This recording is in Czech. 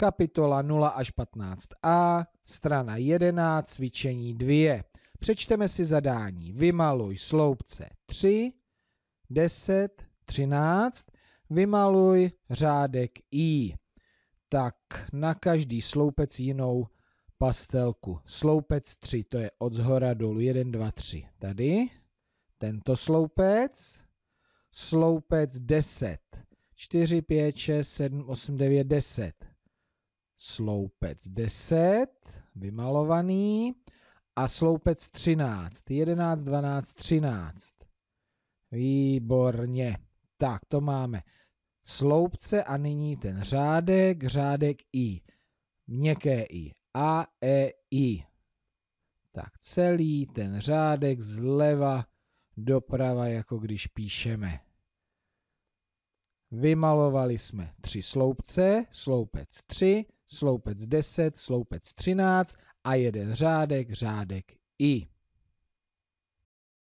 kapitola 0 až 15a, strana 11, cvičení 2. Přečteme si zadání. Vymaluj sloupce 3, 10, 13. Vymaluj řádek I. Tak na každý sloupec jinou pastelku. Sloupec 3, to je od zhora dolů. 1, 2, 3. Tady tento sloupec. Sloupec 10. 4, 5, 6, 7, 8, 9, 10 sloupec 10, vymalovaný, a sloupec 13, 11, 12, 13. Výborně. Tak, to máme sloupce a nyní ten řádek, řádek I, měkké I, A, E, I. Tak celý ten řádek zleva doprava, jako když píšeme. Vymalovali jsme tři sloupce, sloupec 3, sloupec 10, sloupec 13 a jeden řádek, řádek i.